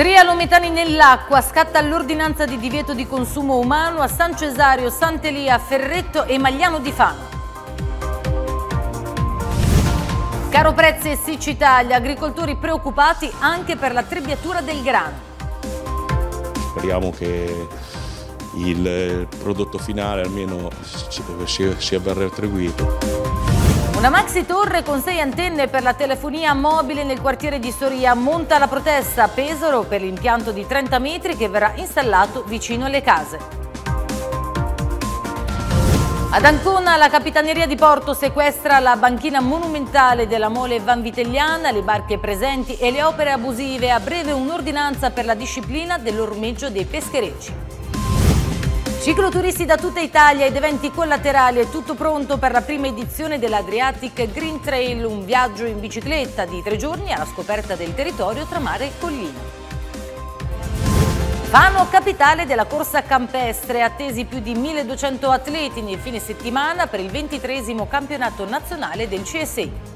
Trialometani nell'acqua, scatta l'ordinanza di divieto di consumo umano a San Cesario, Sant'Elia, Ferretto e Magliano di Fano. Caro prezzi e siccità, gli agricoltori preoccupati anche per la trebbiatura del grano. Speriamo che il prodotto finale almeno sia ben retribuito. Una maxi torre con sei antenne per la telefonia mobile nel quartiere di Soria monta la protesta a Pesaro per l'impianto di 30 metri che verrà installato vicino alle case. Ad Ancona la Capitaneria di Porto sequestra la banchina monumentale della mole vanvitelliana, le barche presenti e le opere abusive, a breve un'ordinanza per la disciplina dell'ormeggio dei pescherecci. Cicloturisti da tutta Italia ed eventi collaterali è tutto pronto per la prima edizione dell'Adriatic Green Trail, un viaggio in bicicletta di tre giorni alla scoperta del territorio tra mare e collina. Fano capitale della corsa campestre, attesi più di 1200 atleti nel fine settimana per il 23 campionato nazionale del CSI.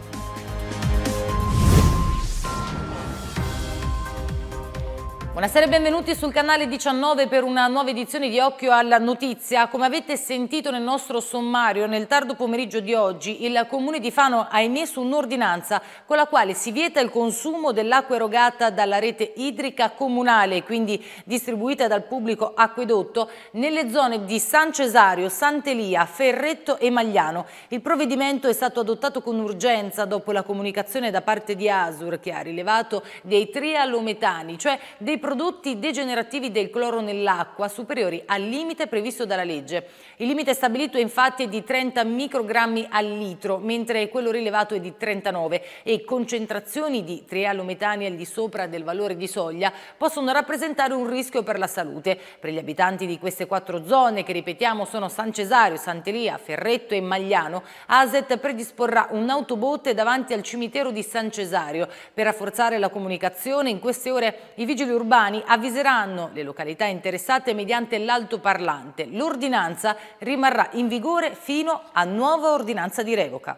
Buonasera e benvenuti sul canale 19 per una nuova edizione di Occhio alla Notizia. Come avete sentito nel nostro sommario, nel tardo pomeriggio di oggi il Comune di Fano ha emesso un'ordinanza con la quale si vieta il consumo dell'acqua erogata dalla rete idrica comunale, quindi distribuita dal pubblico acquedotto, nelle zone di San Cesario, Sant'Elia, Ferretto e Magliano. Il provvedimento è stato adottato con urgenza dopo la comunicazione da parte di Asur che ha rilevato dei trialometani, cioè dei prodotti degenerativi del cloro nell'acqua superiori al limite previsto dalla legge. Il limite stabilito infatti è di 30 microgrammi al litro, mentre quello rilevato è di 39 e concentrazioni di trialometani al di sopra del valore di soglia possono rappresentare un rischio per la salute. Per gli abitanti di queste quattro zone, che ripetiamo sono San Cesario, Sant'Elia, Ferretto e Magliano, ASET predisporrà un'autobotte davanti al cimitero di San Cesario per rafforzare la comunicazione. In queste ore i vigili urbani urbani avviseranno le località interessate mediante l'altoparlante. L'ordinanza rimarrà in vigore fino a nuova ordinanza di revoca.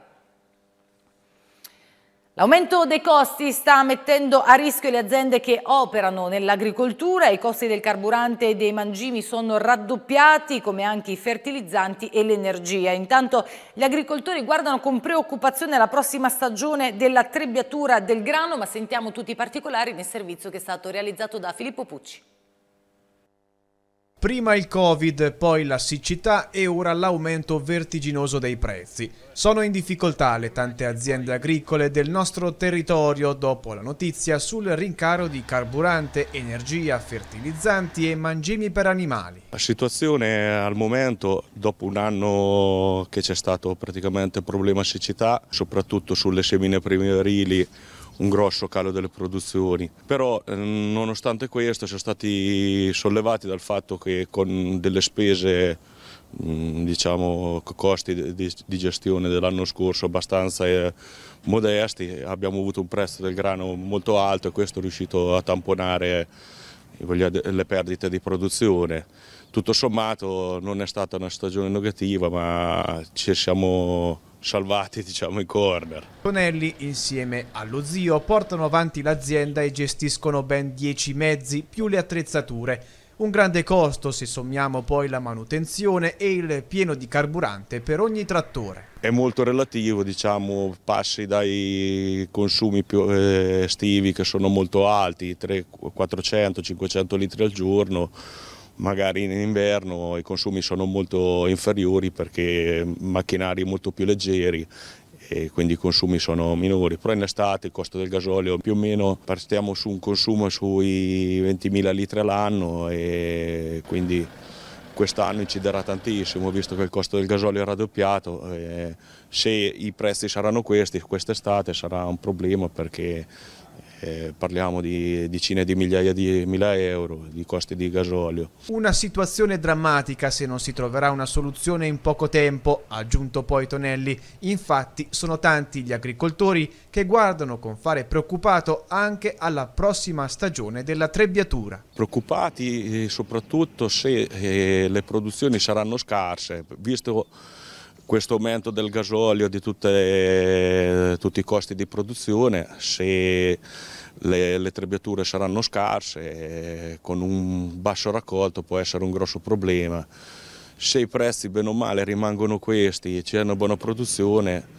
L'aumento dei costi sta mettendo a rischio le aziende che operano nell'agricoltura, i costi del carburante e dei mangimi sono raddoppiati come anche i fertilizzanti e l'energia. Intanto gli agricoltori guardano con preoccupazione la prossima stagione della trebbiatura del grano, ma sentiamo tutti i particolari nel servizio che è stato realizzato da Filippo Pucci. Prima il Covid, poi la siccità e ora l'aumento vertiginoso dei prezzi. Sono in difficoltà le tante aziende agricole del nostro territorio dopo la notizia sul rincaro di carburante, energia, fertilizzanti e mangimi per animali. La situazione al momento, dopo un anno che c'è stato praticamente il problema siccità, soprattutto sulle semine primaverili, un grosso calo delle produzioni. Però ehm, nonostante questo siamo stati sollevati dal fatto che con delle spese diciamo costi di gestione dell'anno scorso abbastanza eh, modesti, abbiamo avuto un prezzo del grano molto alto e questo è riuscito a tamponare eh, le perdite di produzione. Tutto sommato non è stata una stagione negativa ma ci siamo salvati diciamo, i corner. Tonelli insieme allo zio portano avanti l'azienda e gestiscono ben 10 mezzi più le attrezzature. Un grande costo se sommiamo poi la manutenzione e il pieno di carburante per ogni trattore. È molto relativo, diciamo, passi dai consumi più eh, estivi che sono molto alti, 300, 400, 500 litri al giorno, magari in inverno i consumi sono molto inferiori perché macchinari molto più leggeri e quindi i consumi sono minori, però in estate il costo del gasolio più o meno partiamo su un consumo sui 20.000 litri all'anno e quindi quest'anno inciderà tantissimo visto che il costo del gasolio è raddoppiato se i prezzi saranno questi quest'estate sarà un problema perché eh, parliamo di decine di migliaia di mila euro di costi di gasolio. Una situazione drammatica se non si troverà una soluzione in poco tempo, ha aggiunto poi Tonelli. Infatti sono tanti gli agricoltori che guardano con fare preoccupato anche alla prossima stagione della trebbiatura. Preoccupati eh, soprattutto se eh, le produzioni saranno scarse, visto che questo aumento del gasolio, di tutte, eh, tutti i costi di produzione, se le, le, trebbiature saranno scarse, eh, con un basso raccolto può essere un grosso problema. Se i prezzi bene o male rimangono questi e c'è una buona produzione,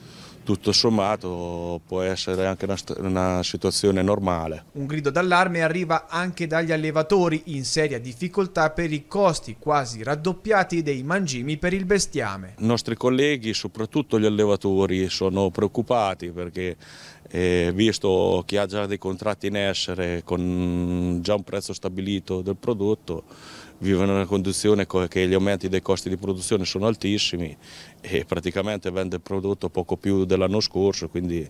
tutto sommato può essere anche una, una situazione normale. Un grido d'allarme arriva anche dagli allevatori in seria difficoltà per i costi quasi raddoppiati dei mangimi per il bestiame. I nostri colleghi, soprattutto gli allevatori, sono preoccupati perché eh, visto che ha già dei contratti in essere con già un prezzo stabilito del prodotto vivono in una condizione che gli aumenti dei costi di produzione sono altissimi e praticamente vende il prodotto poco più dell'anno scorso, quindi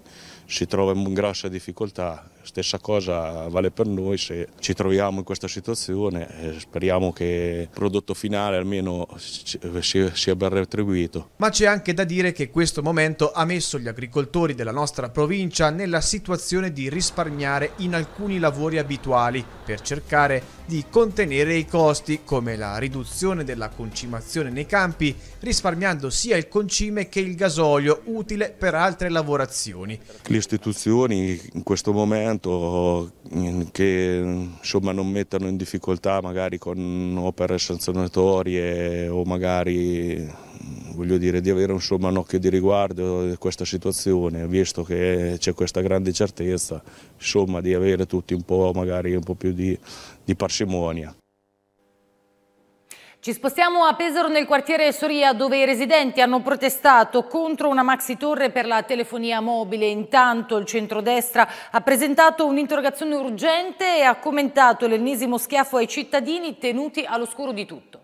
si trova in grossa difficoltà. Stessa cosa vale per noi se ci troviamo in questa situazione, speriamo che il prodotto finale almeno sia ben retribuito. Ma c'è anche da dire che questo momento ha messo gli agricoltori della nostra provincia nella situazione di risparmiare in alcuni lavori abituali per cercare di contenere i costi come la riduzione della concimazione nei campi, risparmiando sia il concime che il gasolio utile per altre lavorazioni le istituzioni in questo momento mm, che insomma, non mettano in difficoltà magari con opere sanzionatorie o magari mm, voglio dire, di avere insomma, un occhio di riguardo di questa situazione, visto che c'è questa grande certezza, insomma, di avere tutti un po', magari un po più di, di parsimonia. Ci spostiamo a Pesaro nel quartiere Soria dove i residenti hanno protestato contro una maxi torre per la telefonia mobile. Intanto il centrodestra ha presentato un'interrogazione urgente e ha commentato l'ennesimo schiaffo ai cittadini tenuti all'oscuro di tutto.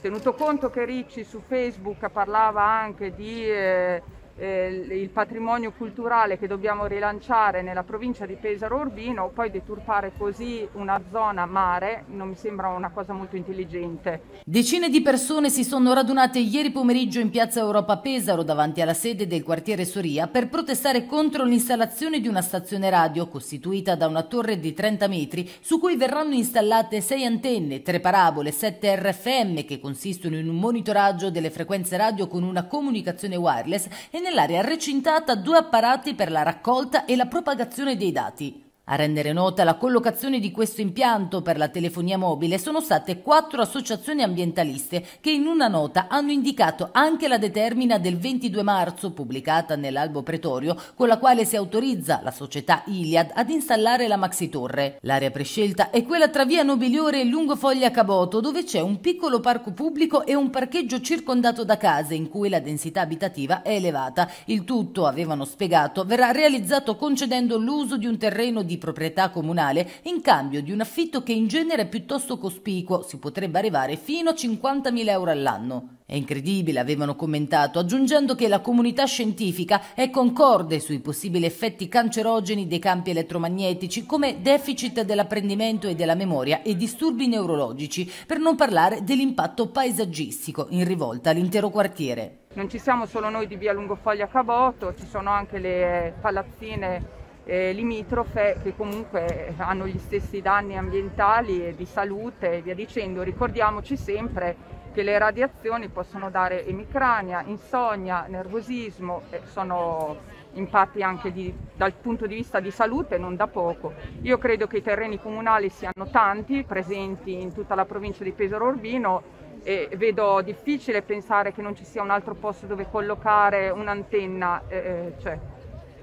Tenuto conto che Ricci su Facebook parlava anche di... Eh eh, il patrimonio culturale che dobbiamo rilanciare nella provincia di Pesaro Urbino, poi deturpare così una zona mare non mi sembra una cosa molto intelligente. Decine di persone si sono radunate ieri pomeriggio in piazza Europa Pesaro davanti alla sede del quartiere Soria per protestare contro l'installazione di una stazione radio costituita da una torre di 30 metri su cui verranno installate sei antenne, tre parabole, sette RFM che consistono in un monitoraggio delle frequenze radio con una comunicazione wireless e nel nell'area recintata due apparati per la raccolta e la propagazione dei dati, a rendere nota la collocazione di questo impianto per la telefonia mobile sono state quattro associazioni ambientaliste che in una nota hanno indicato anche la determina del 22 marzo pubblicata nell'Albo Pretorio con la quale si autorizza la società Iliad ad installare la maxitorre. L'area prescelta è quella tra via Nobiliore e Lungofoglia Caboto dove c'è un piccolo parco pubblico e un parcheggio circondato da case in cui la densità abitativa è elevata. Il tutto, avevano spiegato, verrà realizzato concedendo l'uso di un terreno di proprietà comunale in cambio di un affitto che in genere è piuttosto cospicuo, si potrebbe arrivare fino a 50.000 euro all'anno. È incredibile, avevano commentato, aggiungendo che la comunità scientifica è concorde sui possibili effetti cancerogeni dei campi elettromagnetici come deficit dell'apprendimento e della memoria e disturbi neurologici, per non parlare dell'impatto paesaggistico in rivolta all'intero quartiere. Non ci siamo solo noi di via Lungofoglia Cavoto, ci sono anche le palazzine eh, limitrofe che comunque hanno gli stessi danni ambientali e di salute e via dicendo. Ricordiamoci sempre che le radiazioni possono dare emicrania, insonnia, nervosismo, eh, sono impatti anche di, dal punto di vista di salute non da poco. Io credo che i terreni comunali siano tanti, presenti in tutta la provincia di Pesaro Urbino e vedo difficile pensare che non ci sia un altro posto dove collocare un'antenna. Eh, eh cioè,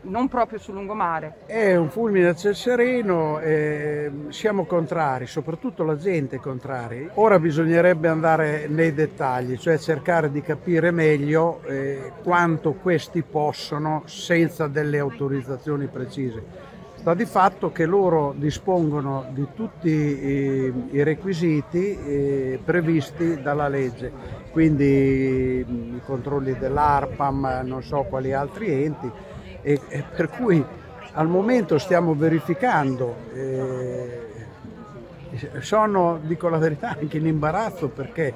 non proprio sul lungomare. È un fulmine a ciel sereno, eh, siamo contrari, soprattutto la gente è contraria. Ora bisognerebbe andare nei dettagli, cioè cercare di capire meglio eh, quanto questi possono senza delle autorizzazioni precise. Sta di fatto che loro dispongono di tutti i, i requisiti eh, previsti dalla legge, quindi mm, i controlli dell'ARPAM, non so quali altri enti, e, e per cui al momento stiamo verificando, sono, dico la verità, anche in imbarazzo perché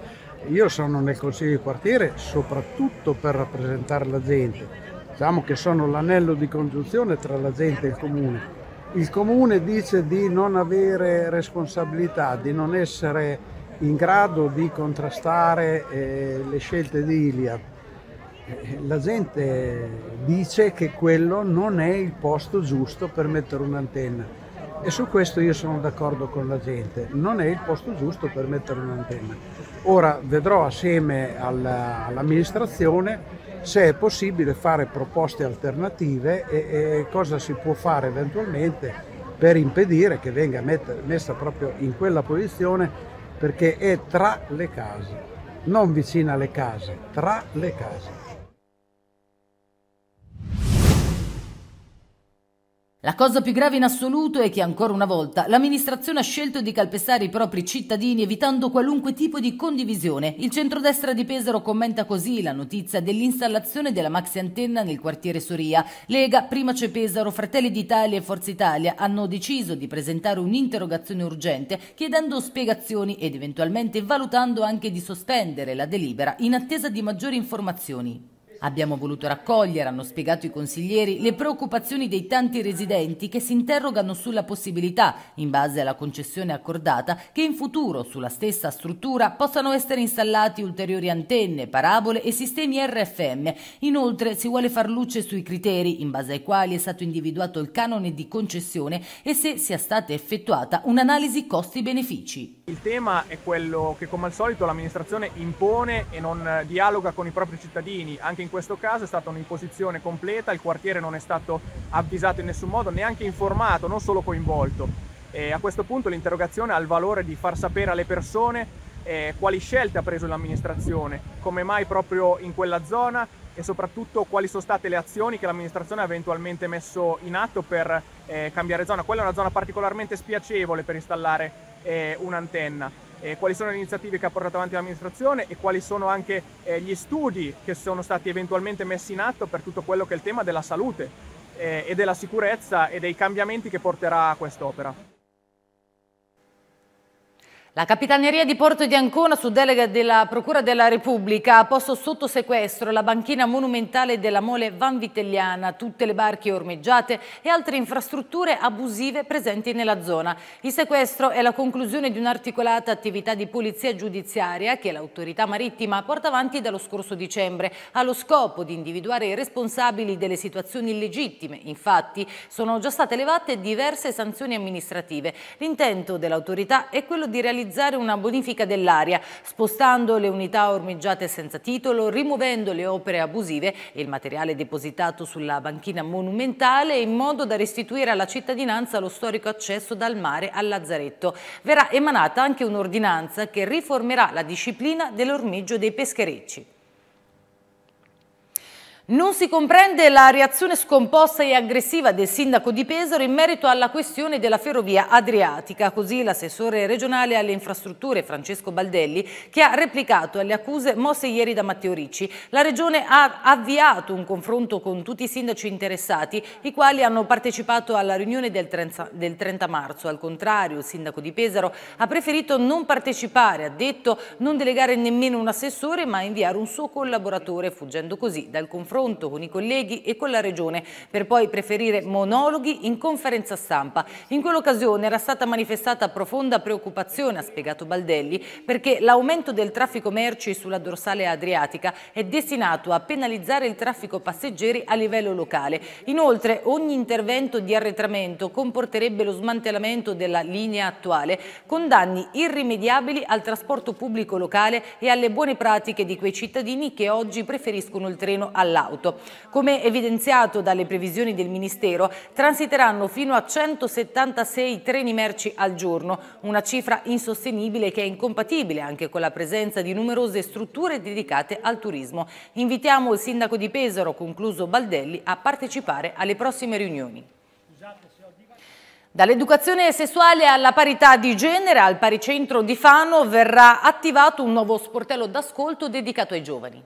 io sono nel consiglio di quartiere soprattutto per rappresentare la gente, diciamo che sono l'anello di congiunzione tra la gente e il comune. Il comune dice di non avere responsabilità, di non essere in grado di contrastare eh, le scelte di Iliad eh, la gente dice che quello non è il posto giusto per mettere un'antenna e su questo io sono d'accordo con la gente, non è il posto giusto per mettere un'antenna. Ora vedrò assieme alla, all'amministrazione se è possibile fare proposte alternative e, e, cosa si può fare eventualmente per impedire che venga metta, messa proprio in quella posizione perché è tra le case, non vicina alle case, tra le case. La cosa più grave in assoluto è che ancora una volta l'amministrazione ha scelto di calpestare i propri cittadini evitando qualunque tipo di condivisione. Il centrodestra di Pesaro commenta così la notizia dell'installazione della maxi antenna nel quartiere Soria. Lega, Prima c'è Pesaro, Fratelli d'Italia e Forza Italia hanno deciso di presentare un'interrogazione urgente chiedendo spiegazioni ed eventualmente valutando anche di sospendere la delibera in attesa di maggiori informazioni. Abbiamo voluto raccogliere, hanno spiegato i consiglieri, le preoccupazioni dei tanti residenti che si interrogano sulla possibilità, in base alla concessione accordata, che in futuro sulla stessa struttura possano essere installati ulteriori antenne, parabole e sistemi RFM. Inoltre si vuole far luce sui criteri in base ai quali è stato individuato il canone di concessione e se sia stata effettuata un'analisi costi-benefici. Il tema è quello che come al solito l'amministrazione impone e non eh, dialoga con i propri cittadini. Anche in questo caso è stata un'imposizione completa, il quartiere non è stato avvisato in nessun modo, neanche informato, non solo coinvolto. E a questo punto l'interrogazione ha il valore di far sapere alle persone eh, quali scelte ha preso l'amministrazione, come mai proprio in quella zona e soprattutto quali sono state le azioni che l'amministrazione ha eventualmente messo in atto per eh, cambiare zona. Quella è una zona particolarmente spiacevole per installare eh, un'antenna. Eh, quali sono le iniziative che ha portato avanti l'amministrazione e quali sono anche eh, gli studi che sono stati eventualmente messi in atto per tutto quello che è il tema della salute eh, e della sicurezza e dei cambiamenti che porterà quest'opera. La Capitaneria di Porto di Ancona, su delega della Procura della Repubblica, ha posto sotto sequestro la banchina monumentale della mole vanvitelliana, tutte le barche ormeggiate e altre infrastrutture abusive presenti nella zona. Il sequestro è la conclusione di un'articolata attività di polizia giudiziaria che l'autorità marittima porta avanti dallo scorso dicembre, allo scopo di individuare i responsabili delle situazioni illegittime. Infatti, sono già state elevate diverse sanzioni amministrative. L'intento dell'autorità è quello di realizzare realizzare una bonifica dell'area, spostando le unità ormeggiate senza titolo, rimuovendo le opere abusive e il materiale depositato sulla banchina monumentale in modo da restituire alla cittadinanza lo storico accesso dal mare al Lazzaretto. Verrà emanata anche un'ordinanza che riformerà la disciplina dell'ormeggio dei pescherecci. Non si comprende la reazione scomposta e aggressiva del sindaco di Pesaro in merito alla questione della ferrovia adriatica, così l'assessore regionale alle infrastrutture Francesco Baldelli che ha replicato alle accuse mosse ieri da Matteo Ricci. La regione ha avviato un confronto con tutti i sindaci interessati, i quali hanno partecipato alla riunione del 30, del 30 marzo. Al contrario, il sindaco di Pesaro ha preferito non partecipare, ha detto non delegare nemmeno un assessore ma inviare un suo collaboratore, fuggendo così dal confronto confronto con i colleghi e con la Regione, per poi preferire monologhi in conferenza stampa. In quell'occasione era stata manifestata profonda preoccupazione, ha spiegato Baldelli, perché l'aumento del traffico merci sulla dorsale adriatica è destinato a penalizzare il traffico passeggeri a livello locale. Inoltre ogni intervento di arretramento comporterebbe lo smantellamento della linea attuale con danni irrimediabili al trasporto pubblico locale e alle buone pratiche di quei cittadini che oggi preferiscono il treno all'auto dell'auto. Come evidenziato dalle previsioni del Ministero, transiteranno fino a 176 treni merci al giorno, una cifra insostenibile che è incompatibile anche con la presenza di numerose strutture dedicate al turismo. Invitiamo il sindaco di Pesaro, concluso Baldelli, a partecipare alle prossime riunioni. Dall'educazione sessuale alla parità di genere al Paricentro di Fano verrà attivato un nuovo sportello d'ascolto dedicato ai giovani.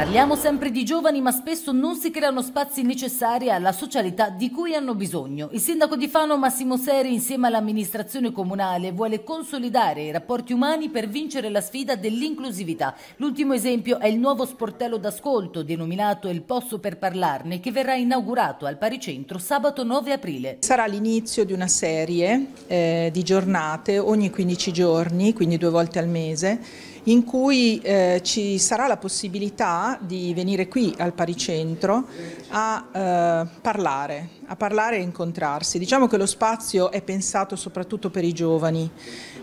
Parliamo sempre di giovani, ma spesso non si creano spazi necessari alla socialità di cui hanno bisogno. Il sindaco di Fano Massimo Seri, insieme all'amministrazione comunale, vuole consolidare i rapporti umani per vincere la sfida dell'inclusività. L'ultimo esempio è il nuovo sportello d'ascolto, denominato Il Posso per Parlarne, che verrà inaugurato al Paricentro sabato 9 aprile. Sarà l'inizio di una serie eh, di giornate ogni 15 giorni, quindi due volte al mese, in cui eh, ci sarà la possibilità di venire qui al Paricentro a eh, parlare, a parlare e incontrarsi. Diciamo che lo spazio è pensato soprattutto per i giovani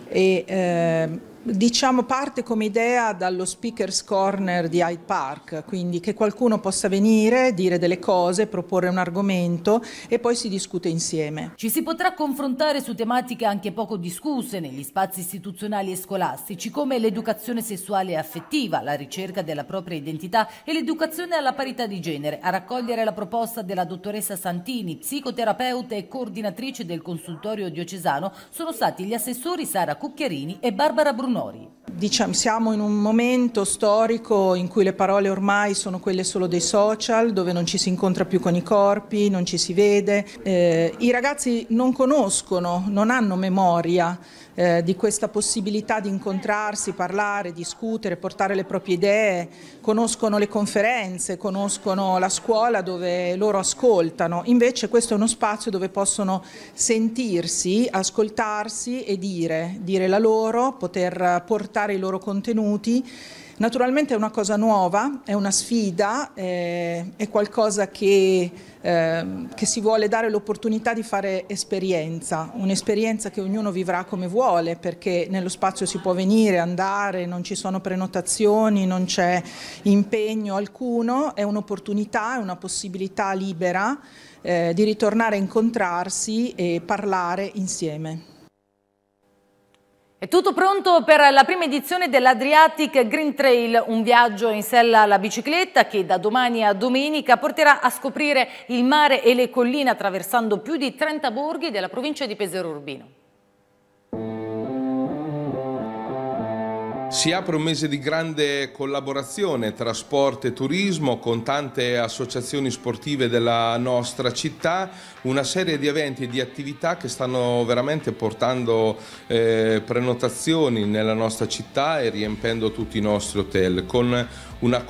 e, ehm, diciamo parte come idea dallo speaker's corner di Hyde Park, quindi che qualcuno possa venire, dire delle cose, proporre un argomento e poi si discute insieme. Ci si potrà confrontare su tematiche anche poco discusse negli spazi istituzionali e scolastici come l'educazione sessuale e affettiva, la ricerca della propria identità e l'educazione alla parità di genere, a raccogliere la proposta della dottoressa Santini, psicoterapeuta e coordinatrice del consultorio diocesano, sono stati gli assessori Sara Cucchiarini e Barbara Bruno sonori. Diciamo, siamo in un momento storico in cui le parole ormai sono quelle solo dei social, dove non ci si incontra più con i corpi, non ci si vede. Eh, I ragazzi non conoscono, non hanno memoria eh, di questa possibilità di incontrarsi, parlare, discutere, portare le proprie idee, conoscono le conferenze, conoscono la scuola dove loro ascoltano. Invece questo è uno spazio dove possono sentirsi, ascoltarsi e dire, dire la loro, poter portare creare i loro contenuti. Naturalmente è una cosa nuova, è una sfida, eh, è qualcosa che, eh, che, si vuole dare l'opportunità di fare esperienza, un'esperienza che ognuno vivrà come vuole perché nello spazio si può venire, andare, non ci sono prenotazioni, non c'è impegno alcuno, è un'opportunità, è una possibilità libera eh, di ritornare a incontrarsi e parlare insieme. È tutto pronto per la prima edizione dell'Adriatic Green Trail, un viaggio in sella alla bicicletta che da domani a domenica porterà a scoprire il mare e le colline attraversando più di 30 borghi della provincia di Pesero Urbino. Si apre un mese di grande collaborazione tra sport e turismo con tante associazioni sportive della nostra città, una serie di eventi e di attività che stanno veramente portando eh, prenotazioni nella nostra città e riempendo tutti i nostri hotel con una,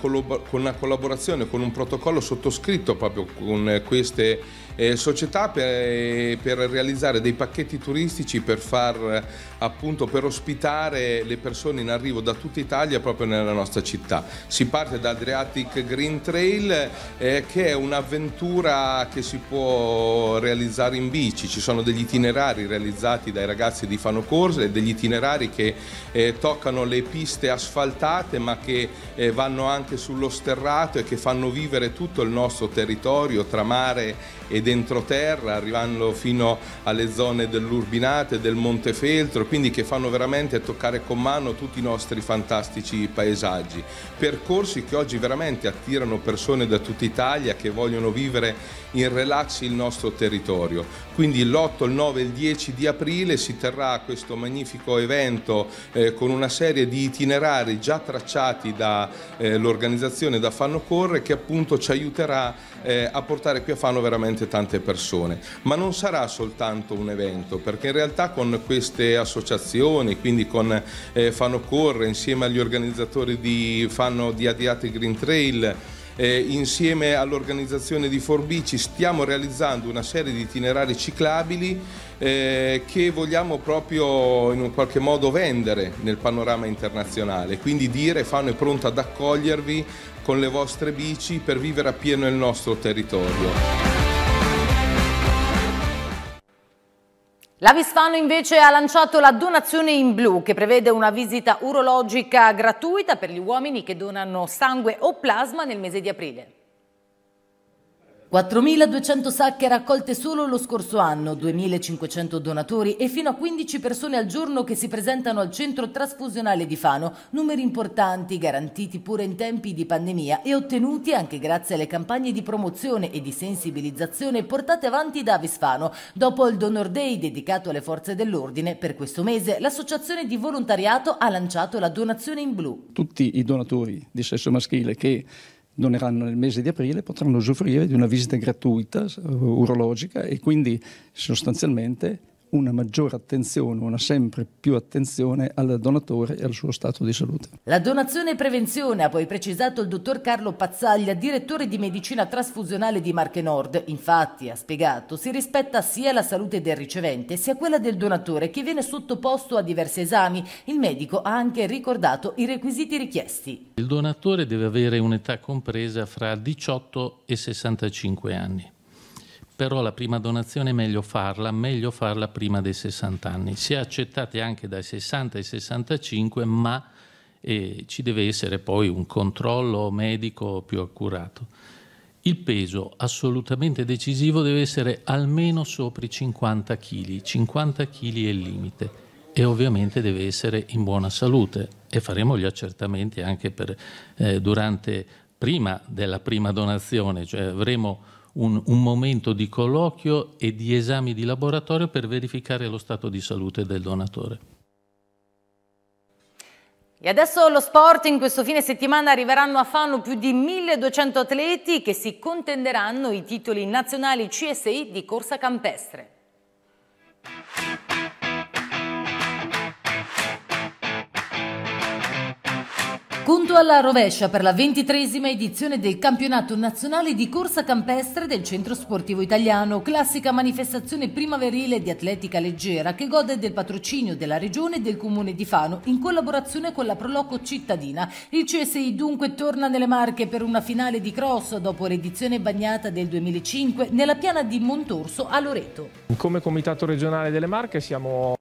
una collaborazione con un protocollo sottoscritto proprio con eh, queste eh, società per, eh, per, realizzare dei pacchetti turistici per far eh, appunto per ospitare le persone in arrivo da tutta Italia proprio nella nostra città. Si parte da Adriatic Green Trail eh, che è un'avventura che si può realizzare in bici, ci sono degli itinerari realizzati dai ragazzi di Fano Corse, degli itinerari che eh, toccano le piste asfaltate ma che vanno anche sullo sterrato e che fanno vivere tutto il nostro territorio tra mare e d'entroterra, arrivando fino alle zone dell'Urbinate, del Montefeltro, quindi che fanno veramente toccare con mano tutti i nostri fantastici paesaggi. Percorsi che oggi veramente attirano persone da tutta Italia che vogliono vivere in relax il nostro territorio. Quindi l'8, il 9 e il 10 di aprile si terrà questo magnifico evento eh, con una serie di itinerari già tracciati dall'organizzazione eh, da Fanno Corre che appunto ci aiuterà eh, a portare qui a Fanno veramente veramente tante persone, ma non sarà soltanto un evento perché in realtà con queste associazioni, quindi con eh, Fanno Corre insieme agli organizzatori di, Fanno di Adiate Green Trail, eh, insieme all'organizzazione di Forbici stiamo realizzando una serie di itinerari ciclabili eh, che vogliamo proprio in un qualche modo vendere nel panorama internazionale, quindi dire Fano è pronto ad accogliervi con le vostre bici per vivere appieno il nostro territorio. L'Avisfano invece ha lanciato la donazione in blu che prevede una visita urologica gratuita per gli uomini che donano sangue o plasma nel mese di aprile. 4.200 sacche raccolte solo lo scorso anno, 2.500 donatori e fino a 15 persone al giorno che si presentano al centro trasfusionale di Fano, numeri importanti garantiti pure in tempi di pandemia e ottenuti anche grazie alle campagne di promozione e di sensibilizzazione portate avanti da Avis Fano. Dopo il Donor Day dedicato alle forze dell'ordine, per questo mese l'associazione di volontariato ha lanciato la donazione in blu. Tutti i donatori di sesso maschile che doneranno nel mese di aprile potranno usufruire di una visita gratuita urologica e quindi sostanzialmente una maggiore attenzione, una sempre più attenzione al donatore e al suo stato di salute. La donazione e prevenzione, ha poi precisato il dottor Carlo Pazzaglia, direttore di medicina trasfusionale di Marche Nord. Infatti, ha spiegato, si rispetta sia la salute del ricevente sia quella del donatore che viene sottoposto a diversi esami. Il medico ha anche ricordato i requisiti richiesti. Il donatore deve avere un'età compresa fra 18 e 65 anni però la prima donazione è meglio farla, meglio farla prima dei 60 anni. Si è accettati anche dai 60 ai 65, ma eh, ci deve essere poi un controllo medico più accurato. Il peso assolutamente decisivo deve essere almeno sopra i 50 kg, 50 kg è il limite e ovviamente deve essere in buona salute e faremo gli accertamenti anche per, eh, durante, prima della prima donazione, cioè avremo un, un, momento di colloquio e di esami di laboratorio per verificare lo stato di salute del donatore. E adesso lo sport, in questo fine settimana arriveranno a Fano più di 1200 atleti che si contenderanno i titoli nazionali CSI di corsa campestre. Conto alla rovescia per la ventitresima edizione del campionato nazionale di corsa campestre del Centro Sportivo Italiano, classica manifestazione primaverile di atletica leggera che gode del patrocinio della Regione e del Comune di Fano in collaborazione con la Proloco Cittadina. Il CSI dunque torna nelle Marche per una finale di cross dopo l'edizione bagnata del 2005 nella piana di Montorso a Loreto. Come Comitato regionale delle Marche siamo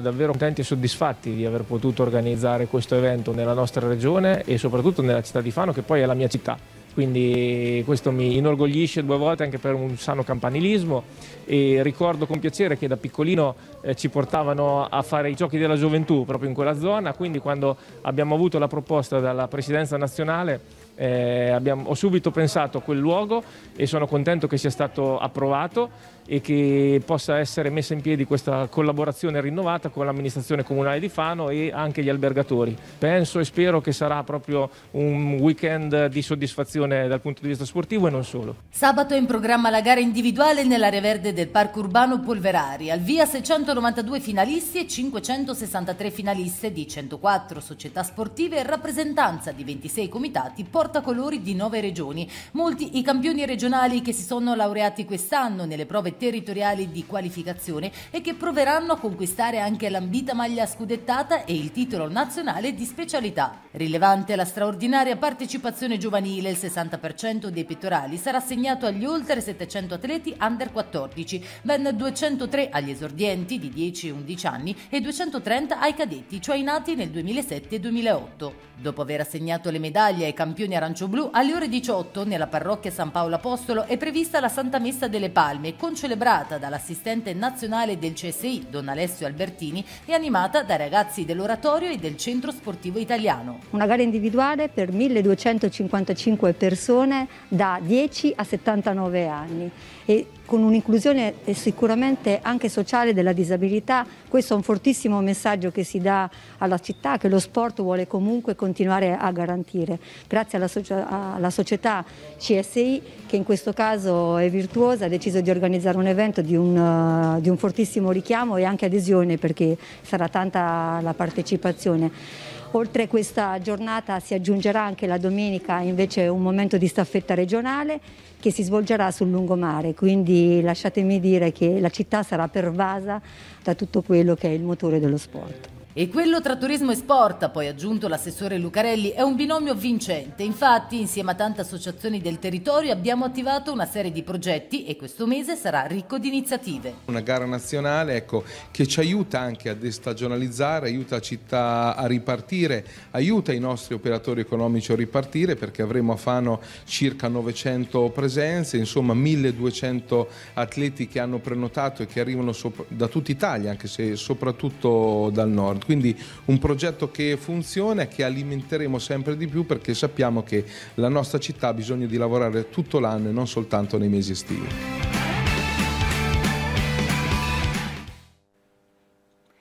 davvero contenti e soddisfatti di aver potuto organizzare questo evento nella nostra regione e soprattutto nella città di Fano che poi è la mia città. Quindi questo mi inorgoglisce due volte anche per un sano campanilismo e ricordo con piacere che da piccolino eh, ci portavano a fare i giochi della gioventù proprio in quella zona, quindi quando abbiamo avuto la proposta dalla Presidenza nazionale eh, abbiamo, ho subito pensato a quel luogo e sono contento che sia stato approvato e che possa essere messa in piedi questa collaborazione rinnovata con l'amministrazione comunale di Fano e anche gli albergatori. Penso e spero che sarà proprio un weekend di soddisfazione dal punto di vista sportivo e non solo. Sabato è in programma la gara individuale nell'area verde del Parco Urbano Polverari, al via 692 finalisti e 563 finaliste di 104 società sportive e rappresentanza di 26 comitati portacolori di 9 regioni, molti i campioni regionali che si sono laureati quest'anno nelle prove territoriali di qualificazione e che proveranno a conquistare anche l'ambita maglia scudettata e il titolo nazionale di specialità. Rilevante la straordinaria partecipazione giovanile, il 60% dei pettorali sarà assegnato agli oltre 700 atleti under 14, ben 203 agli esordienti di 10 e 11 anni e 230 ai cadetti, cioè i nati nel 2007 e 2008. Dopo aver assegnato le medaglie ai campioni arancioblu, alle ore 18 nella parrocchia San Paolo Apostolo è prevista la Santa Messa delle Palme con celebrata dall'assistente nazionale del CSI, Don Alessio Albertini, e animata dai ragazzi dell'oratorio e del centro sportivo italiano. Una gara individuale per 1255 persone da 10 a 79 anni. E con un'inclusione eh, sicuramente anche sociale della disabilità, questo è un fortissimo messaggio che si dà alla città che lo sport vuole comunque continuare a garantire. Grazie alla, socia alla società CSI che in questo caso è virtuosa, ha deciso di organizzare un evento di un, uh, di un fortissimo richiamo e anche adesione perché sarà tanta la partecipazione. Oltre questa giornata si aggiungerà anche la domenica invece un momento di staffetta regionale che si svolgerà sul lungomare, quindi lasciatemi dire che la città sarà pervasa da tutto quello che è il motore dello sport. E quello tra turismo e sport, poi aggiunto l'assessore Lucarelli, è un binomio vincente. Infatti, insieme a tante associazioni del territorio abbiamo attivato una serie di progetti e questo mese sarà ricco di iniziative. Una gara nazionale ecco, che ci aiuta anche a destagionalizzare, aiuta la città a ripartire, aiuta i nostri operatori economici a ripartire perché avremo a Fano circa 900 presenze, insomma 1200 atleti che hanno prenotato e che arrivano da tutta Italia, anche se soprattutto dal nord. Sound. Quindi un progetto che funziona e che alimenteremo sempre di più perché sappiamo che la nostra città ha bisogno di lavorare tutto l'anno e non soltanto nei mesi estivi.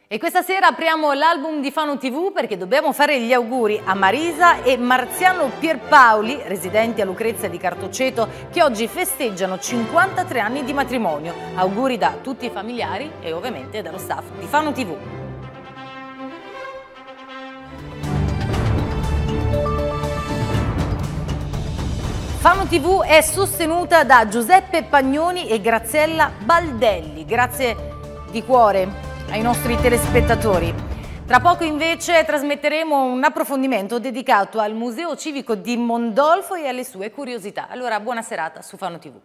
E questa sera apriamo l'album di Fano TV perché dobbiamo fare gli auguri a Marisa e Marziano Pierpaoli, residenti a Lucrezia di Cartoceto, che oggi festeggiano 53 anni di matrimonio. Auguri da tutti i familiari e ovviamente dallo staff di Fano TV. Famo TV è sostenuta da Giuseppe Pagnoni e Graziella Baldelli. Grazie di cuore ai nostri telespettatori. Tra poco invece trasmetteremo un approfondimento dedicato al Museo Civico di Mondolfo e alle sue curiosità. Allora buona serata su Fano TV.